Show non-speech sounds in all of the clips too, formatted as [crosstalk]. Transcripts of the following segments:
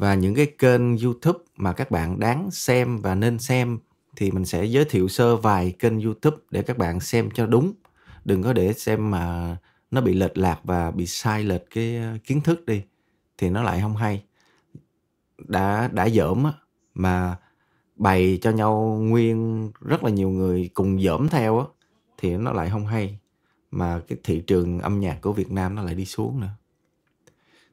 và những cái kênh YouTube mà các bạn đáng xem và nên xem thì mình sẽ giới thiệu sơ vài kênh YouTube để các bạn xem cho đúng. Đừng có để xem mà nó bị lệch lạc và bị sai lệch cái ờ, kiến thức đi thì nó lại không hay. Đã đã dởm á mà bày cho nhau nguyên rất là nhiều người cùng dởm theo á thì nó lại không hay mà cái thị trường âm nhạc của Việt Nam nó lại đi xuống nữa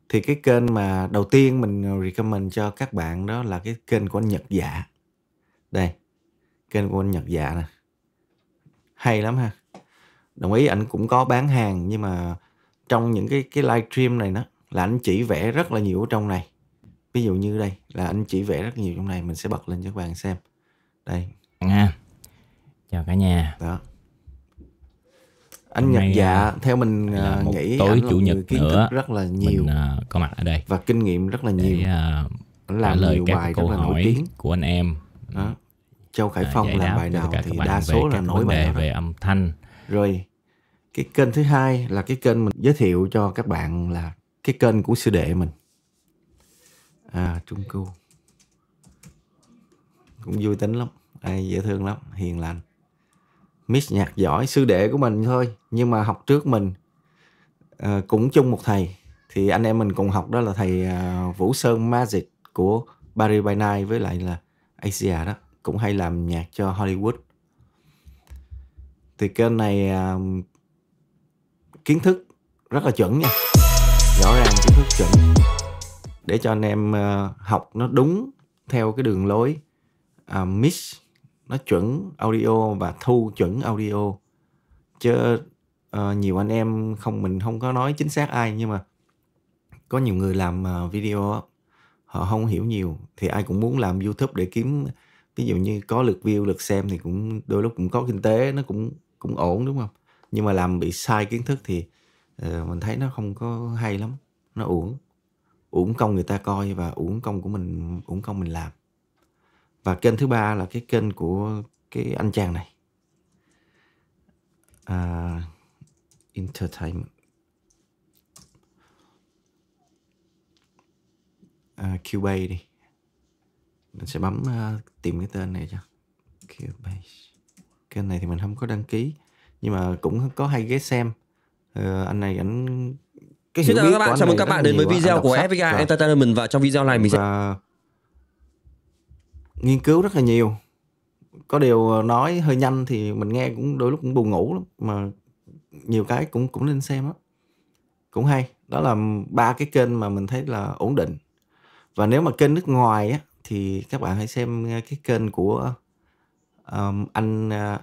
thì cái kênh mà đầu tiên mình recommend cho các bạn đó là cái kênh của anh Nhật Dạ đây kênh của anh Nhật Dạ nè hay lắm ha đồng ý anh cũng có bán hàng nhưng mà trong những cái cái live stream này đó là anh chỉ vẽ rất là nhiều ở trong này ví dụ như đây là anh chỉ vẽ rất nhiều trong này mình sẽ bật lên cho các bạn xem đây nha chào cả nhà đó anh Nhật Dạ à, theo mình à, là một nghĩ tối chủ nhật kiến nữa thức rất là nhiều mình, à, uh, có mặt ở đây và kinh nghiệm rất là nhiều để, uh, làm lời nhiều bài rất là nổi tiếng của anh em đó. Châu Khải Phong à, làm bài nào thì đa số là nổi bài về âm thanh rồi cái kênh thứ hai là cái kênh mình giới thiệu cho các bạn là cái kênh của sư đệ mình à Trung Cư cũng vui tính lắm ai dễ thương lắm hiền lành miss nhạc giỏi sư đệ của mình thôi nhưng mà học trước mình à, cũng chung một thầy thì anh em mình cùng học đó là thầy à, Vũ Sơn Magic của Barry by Night với lại là Asia đó cũng hay làm nhạc cho Hollywood thì kênh này à, kiến thức rất là chuẩn nha rõ ràng kiến thức chuẩn để cho anh em à, học nó đúng theo cái đường lối à, mix nó chuẩn audio và thu chuẩn audio chứ uh, nhiều anh em không mình không có nói chính xác ai nhưng mà có nhiều người làm ờ, video họ không hiểu nhiều thì ai cũng muốn làm youtube để kiếm ví dụ như có lượt view lượt xem thì cũng đôi lúc cũng có kinh tế nó cũng cũng ổn đúng không nhưng mà làm bị sai kiến thức thì uh, mình thấy nó không có hay lắm nó uổng uổng công người ta coi và uổng công của mình uổng công mình làm và kênh thứ ba là cái kênh của cái anh chàng này uh, entertainment uh, đi mình sẽ bấm uh, tìm cái tên này cho Cubase kênh này thì mình không có đăng ký nhưng mà cũng có hay ghé xem uh, anh này ảnh cái Xin chào các bạn, chào mừng các bạn đến với video của FVK Entertainment và trong video này mình sẽ và nghiên cứu rất là nhiều có điều ờ, nói hơi nhanh thì mình nghe cũng đôi lúc cũng buồn ngủ lắm mà nhiều cái cũng cũng nên xem á cũng hay đó là ba cái kênh mà mình thấy là ổn định và nếu mà kênh nước ngoài á thì các bạn hãy xem ờ, cái kênh của um, anh uh,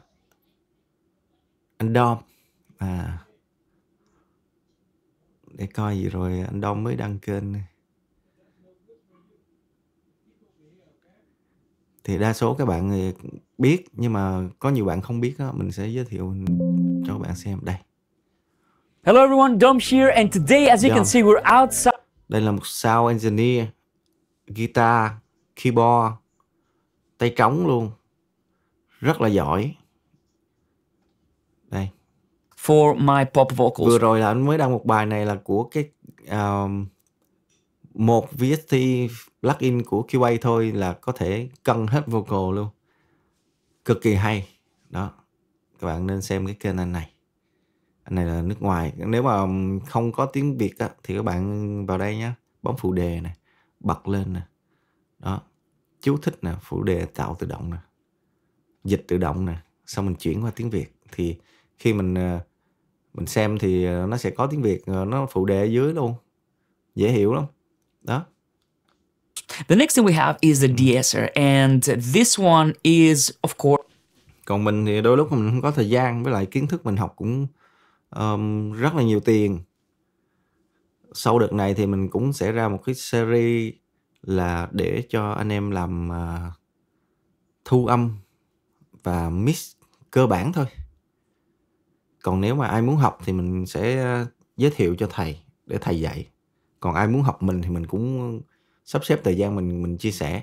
anh Dom à để coi gì rồi anh Dom mới đăng kênh này. thì đa số các bạn ờ, biết nhưng mà có nhiều bạn không biết đó, mình sẽ giới thiệu cho các bạn xem đây Hello everyone, Dom here and today as you Dom. can see we're outside Đây là một sound engineer guitar, keyboard tay trống luôn rất là giỏi đây for my pop vocals vừa rồi là anh mới đăng một bài này là của cái um, một VST plugin của QA thôi là có thể cân hết vocal luôn cực kỳ hay đó các bạn nên xem cái kênh anh này anh này là nước ngoài nếu mà không có tiếng Việt á, thì các bạn vào đây nhé bấm phụ đề này bật lên nè đó chú thích nè phụ đề tạo tự động nè dịch tự động nè xong mình chuyển qua tiếng Việt thì khi mình ờ, mình xem thì ờ, nó sẽ có tiếng Việt ờ, nó phụ đề ở dưới luôn dễ hiểu lắm đó. The next thing we have is the de-esser and this one is of course còn mình thì đôi lúc mình không có thời gian với lại kiến thức mình học cũng um, rất là nhiều tiền sau đợt này thì mình cũng sẽ ra một cái series là để cho anh em làm uh, thu âm và mix cơ bản thôi còn nếu mà ai muốn học thì mình sẽ à, giới thiệu cho thầy để thầy dạy còn ai muốn học mình thì mình cũng sắp xếp thời gian mình mình chia sẻ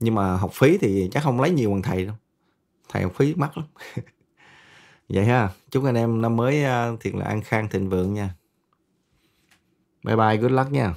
nhưng mà học phí thì chắc không lấy nhiều bằng thầy đâu thầy học phí mắc lắm [laughs] vậy ha chúc anh em năm mới à, thiệt là an khang thịnh vượng nha bye bye good luck nha